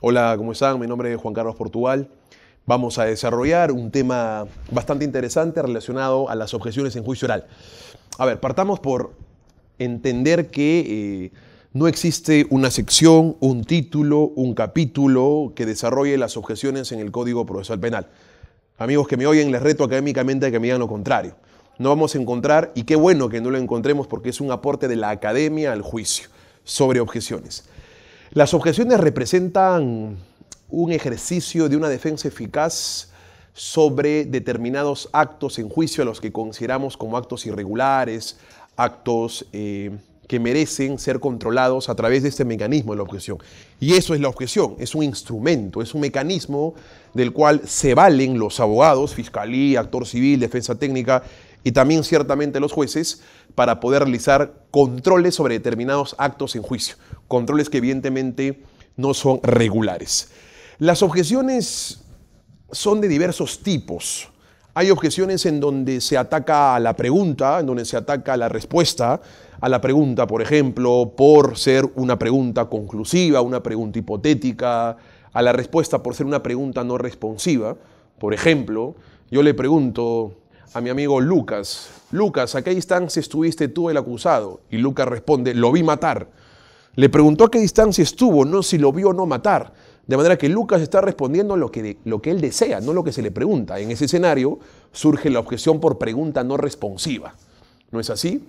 Hola, ¿cómo están? Mi nombre es Juan Carlos Portugal. Vamos a desarrollar un tema bastante interesante relacionado a las objeciones en juicio oral. A ver, partamos por entender que eh, no existe una sección, un título, un capítulo que desarrolle las objeciones en el Código Procesal Penal. Amigos que me oyen, les reto académicamente a que me digan lo contrario no vamos a encontrar, y qué bueno que no lo encontremos porque es un aporte de la academia al juicio sobre objeciones. Las objeciones representan un ejercicio de una defensa eficaz sobre determinados actos en juicio a los que consideramos como actos irregulares, actos eh, que merecen ser controlados a través de este mecanismo de la objeción. Y eso es la objeción, es un instrumento, es un mecanismo del cual se valen los abogados, fiscalía, actor civil, defensa técnica y también ciertamente los jueces para poder realizar controles sobre determinados actos en juicio, controles que evidentemente no son regulares. Las objeciones son de diversos tipos. Hay objeciones en donde se ataca a la pregunta, en donde se ataca a la respuesta a la pregunta, por ejemplo, por ser una pregunta conclusiva, una pregunta hipotética, a la respuesta por ser una pregunta no responsiva. Por ejemplo, yo le pregunto, a mi amigo Lucas, Lucas, ¿a qué distancia estuviste tú el acusado? Y Lucas responde, lo vi matar. Le preguntó a qué distancia estuvo, no si lo vio o no matar. De manera que Lucas está respondiendo lo que, lo que él desea, no lo que se le pregunta. En ese escenario surge la objeción por pregunta no responsiva. ¿No es así?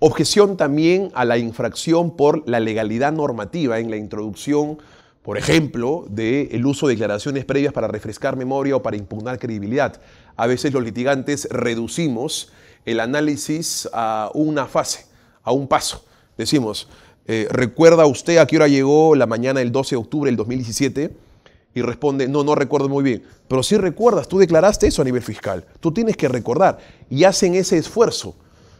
Objeción también a la infracción por la legalidad normativa en la introducción por ejemplo, del uso de declaraciones previas para refrescar memoria o para impugnar credibilidad. A veces los litigantes reducimos el análisis a una fase, a un paso. Decimos, eh, ¿recuerda usted a qué hora llegó la mañana del 12 de octubre del 2017? Y responde, no, no recuerdo muy bien. Pero sí recuerdas, tú declaraste eso a nivel fiscal. Tú tienes que recordar. Y hacen ese esfuerzo,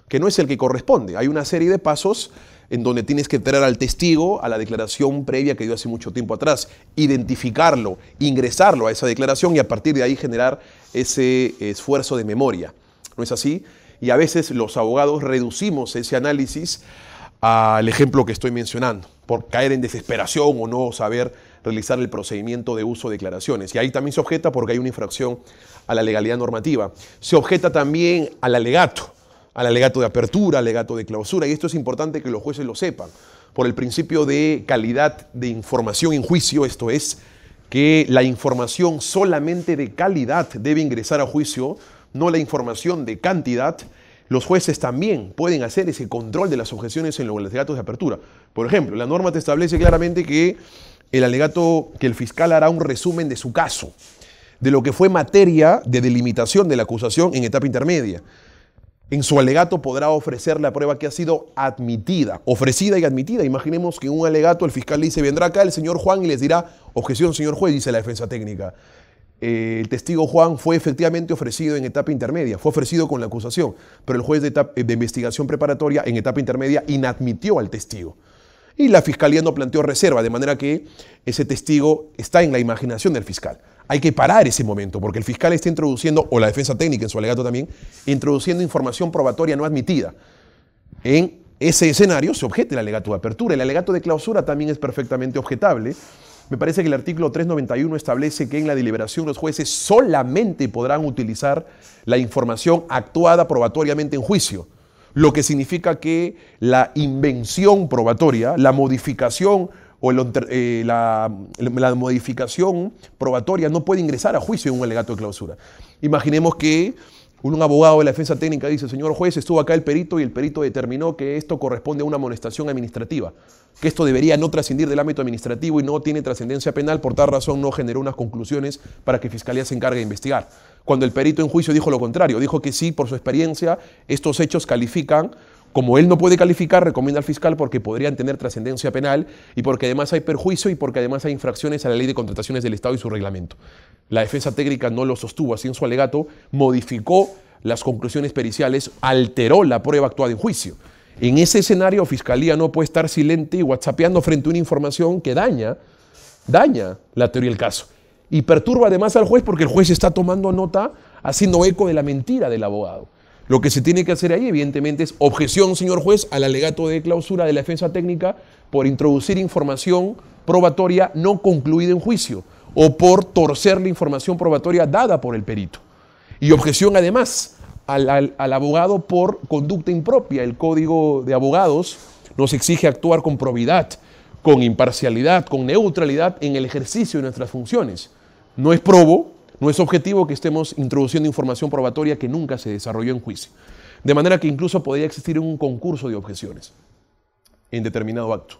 que no es el que corresponde. Hay una serie de pasos en donde tienes que traer al testigo a la declaración previa que dio hace mucho tiempo atrás, identificarlo, ingresarlo a esa declaración y a partir de ahí generar ese esfuerzo de memoria. ¿No es así? Y a veces los abogados reducimos ese análisis al ejemplo que estoy mencionando, por caer en desesperación o no saber realizar el procedimiento de uso de declaraciones. Y ahí también se objeta porque hay una infracción a la legalidad normativa. Se objeta también al alegato al alegato de apertura, alegato de clausura, y esto es importante que los jueces lo sepan, por el principio de calidad de información en juicio, esto es, que la información solamente de calidad debe ingresar a juicio, no la información de cantidad. Los jueces también pueden hacer ese control de las objeciones en los alegatos de apertura. Por ejemplo, la norma te establece claramente que el alegato, que el fiscal hará un resumen de su caso, de lo que fue materia de delimitación de la acusación en etapa intermedia en su alegato podrá ofrecer la prueba que ha sido admitida, ofrecida y admitida. Imaginemos que en un alegato el fiscal le dice, vendrá acá el señor Juan y les dirá, objeción señor juez, dice la defensa técnica. Eh, el testigo Juan fue efectivamente ofrecido en etapa intermedia, fue ofrecido con la acusación, pero el juez de, etapa, de investigación preparatoria en etapa intermedia inadmitió al testigo. Y la fiscalía no planteó reserva, de manera que ese testigo está en la imaginación del fiscal hay que parar ese momento, porque el fiscal está introduciendo, o la defensa técnica en su alegato también, introduciendo información probatoria no admitida. En ese escenario se objete el alegato de apertura. El alegato de clausura también es perfectamente objetable. Me parece que el artículo 391 establece que en la deliberación los jueces solamente podrán utilizar la información actuada probatoriamente en juicio, lo que significa que la invención probatoria, la modificación o eh, la, la, modificación probatoria no puede ingresar a juicio en un alegato de clausura. Imaginemos que un abogado de la defensa técnica dice, señor juez, estuvo acá el perito y el perito determinó que esto corresponde a una amonestación administrativa, que esto debería no trascender del ámbito administrativo y no tiene trascendencia penal, por tal razón no generó unas conclusiones para que Fiscalía se encargue de investigar. Cuando el perito en juicio dijo lo contrario, dijo que sí, por su experiencia, estos hechos califican como él no puede calificar, recomienda al fiscal porque podrían tener trascendencia penal y porque además hay perjuicio y porque además hay infracciones a la ley de contrataciones del Estado y su reglamento. La defensa técnica no lo sostuvo así en su alegato, modificó las conclusiones periciales, alteró la prueba actuada en juicio. En ese escenario, Fiscalía no puede estar silente y whatsappeando frente a una información que daña, daña la teoría del caso. Y perturba además al juez porque el juez está tomando nota, haciendo eco de la mentira del abogado. Lo que se tiene que hacer ahí, evidentemente, es objeción, señor juez, al alegato de clausura de la defensa técnica por introducir información probatoria no concluida en juicio o por torcer la información probatoria dada por el perito. Y objeción, además, al, abogado por conducta impropia. El Código de Abogados nos exige actuar con probidad, con imparcialidad, con neutralidad en el ejercicio de nuestras funciones. No es probo no es objetivo que estemos introduciendo información probatoria que nunca se desarrolló en juicio. De manera que incluso podría existir un concurso de objeciones en determinado acto.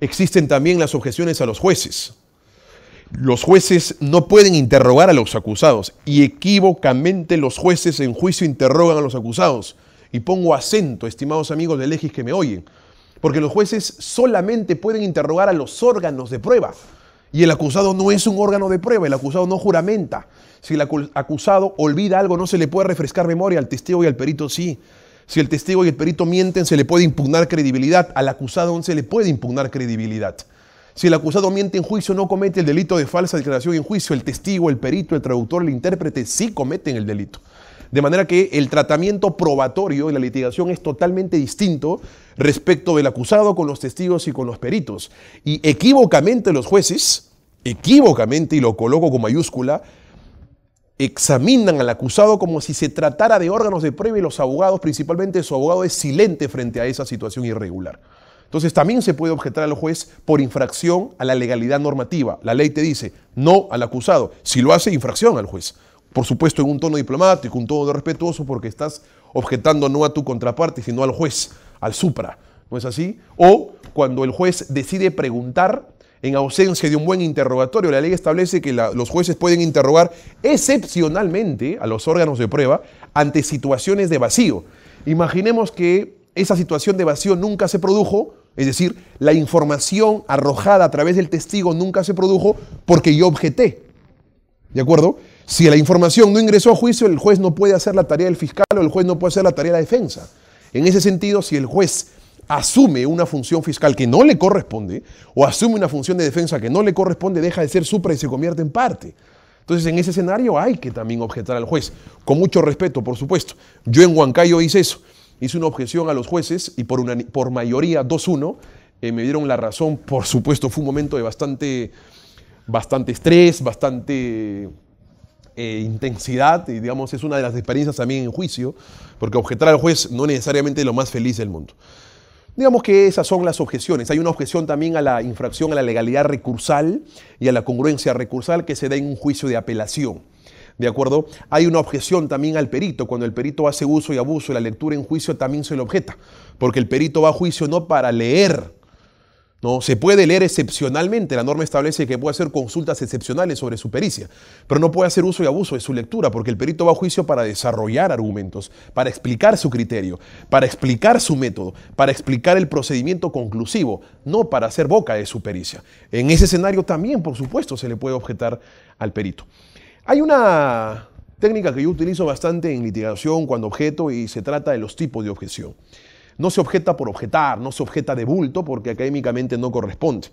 Existen también las objeciones a los jueces. Los jueces no pueden interrogar a los acusados y equivocamente los jueces en juicio interrogan a los acusados. Y pongo acento, estimados amigos de Legis que me oyen, porque los jueces solamente pueden interrogar a los órganos de prueba y el acusado no es un órgano de prueba, el acusado no juramenta. Si el acusado olvida algo, no se le puede refrescar memoria, al testigo y al perito sí. Si el testigo y el perito mienten, se le puede impugnar credibilidad, al acusado no se le puede impugnar credibilidad. Si el acusado miente en juicio, no comete el delito de falsa declaración en juicio, el testigo, el perito, el traductor, el intérprete sí cometen el delito. De manera que el tratamiento probatorio en la litigación es totalmente distinto respecto del acusado con los testigos y con los peritos. Y equívocamente los jueces, equívocamente, y lo coloco con mayúscula, examinan al acusado como si se tratara de órganos de prueba y los abogados, principalmente su abogado, es silente frente a esa situación irregular. Entonces también se puede objetar al juez por infracción a la legalidad normativa. La ley te dice no al acusado. Si lo hace, infracción al juez por supuesto en un tono diplomático, un tono respetuoso, porque estás objetando no a tu contraparte, sino al juez, al supra, ¿no es así? O cuando el juez decide preguntar en ausencia de un buen interrogatorio, la ley establece que los jueces pueden interrogar excepcionalmente a los órganos de prueba ante situaciones de vacío. Imaginemos que esa situación de vacío nunca se produjo, es decir, la información arrojada a través del testigo nunca se produjo porque yo objeté. ¿De acuerdo? Si la información no ingresó a juicio, el juez no puede hacer la tarea del fiscal o el juez no puede hacer la tarea de la defensa. En ese sentido, si el juez asume una función fiscal que no le corresponde o asume una función de defensa que no le corresponde, deja de ser supra y se convierte en parte. Entonces, en ese escenario hay que también objetar al juez, con mucho respeto, por supuesto. Yo en Huancayo hice eso, hice una objeción a los jueces y por, por mayoría 2-1 eh, me dieron la razón. Por supuesto, fue un momento de bastante, bastante estrés, bastante eh, intensidad y digamos es una de las experiencias también en juicio, porque objetar al juez no es necesariamente lo más feliz del mundo. Digamos que esas son las objeciones. Hay una objeción también a la infracción a la legalidad recursal y a la congruencia recursal que se da en un juicio de apelación. ¿De acuerdo? Hay una objeción también al perito. Cuando el perito hace uso y abuso de la lectura en juicio, también se le objeta. Porque el perito va a juicio no para leer ¿no? Se puede leer excepcionalmente, la norma establece que puede hacer consultas excepcionales sobre su pericia, pero no puede hacer uso y abuso de su lectura, porque el perito va a juicio para desarrollar argumentos, para explicar su criterio, para explicar su método, para explicar el procedimiento conclusivo, no para hacer boca de su pericia. En ese escenario también, por supuesto, se le puede objetar al perito. Hay una técnica que yo utilizo bastante en litigación cuando objeto y se trata de los tipos de objeción. No se objeta por objetar, no se objeta de bulto porque académicamente no corresponde.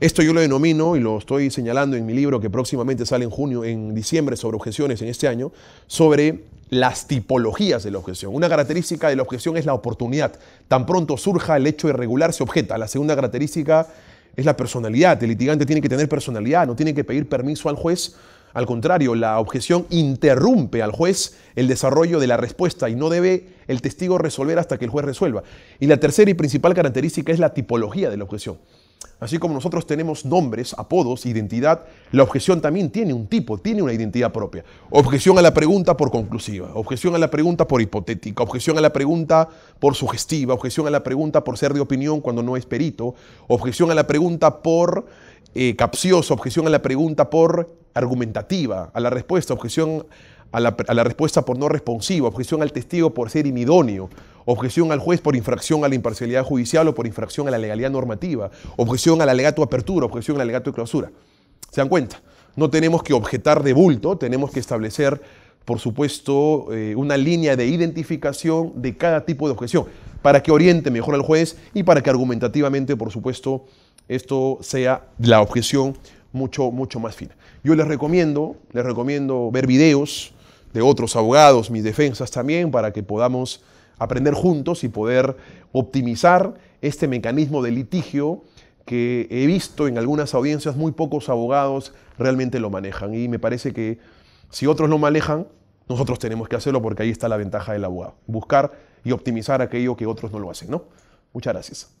Esto yo lo denomino, y lo estoy señalando en mi libro que próximamente sale en junio, en diciembre, sobre objeciones en este año, sobre las tipologías de la objeción. Una característica de la objeción es la oportunidad. Tan pronto surja el hecho irregular, se objeta. La segunda característica es la personalidad. El litigante tiene que tener personalidad, no tiene que pedir permiso al juez. Al contrario, la objeción interrumpe al juez el desarrollo de la respuesta y no debe el testigo resolver hasta que el juez resuelva. Y la tercera y principal característica es la tipología de la objeción. Así como nosotros tenemos nombres, apodos, identidad, la objeción también tiene un tipo, tiene una identidad propia. Objeción a la pregunta por conclusiva, objeción a la pregunta por hipotética, objeción a la pregunta por sugestiva, objeción a la pregunta por ser de opinión cuando no es perito, objeción a la pregunta por eh, capciosa, objeción a la pregunta por argumentativa, a la respuesta, objeción a la, respuesta por no responsivo, objeción al testigo por ser inidóneo, objeción al juez por infracción a la imparcialidad judicial o por infracción a la legalidad normativa, objeción al alegato de apertura, objeción al alegato de clausura. ¿Se dan cuenta? No tenemos que objetar de bulto, tenemos que establecer, por supuesto, eh, una línea de identificación de cada tipo de objeción, para que oriente mejor al juez y para que argumentativamente, por supuesto, esto sea la objeción mucho, mucho más fina. Yo les recomiendo, les recomiendo ver videos, de otros abogados, mis defensas también, para que podamos aprender juntos y poder optimizar este mecanismo de litigio que he visto en algunas audiencias muy pocos abogados realmente lo manejan. Y me parece que si otros lo manejan, nosotros tenemos que hacerlo porque ahí está la ventaja del abogado. Buscar y optimizar aquello que otros no lo hacen, ¿no? Muchas gracias.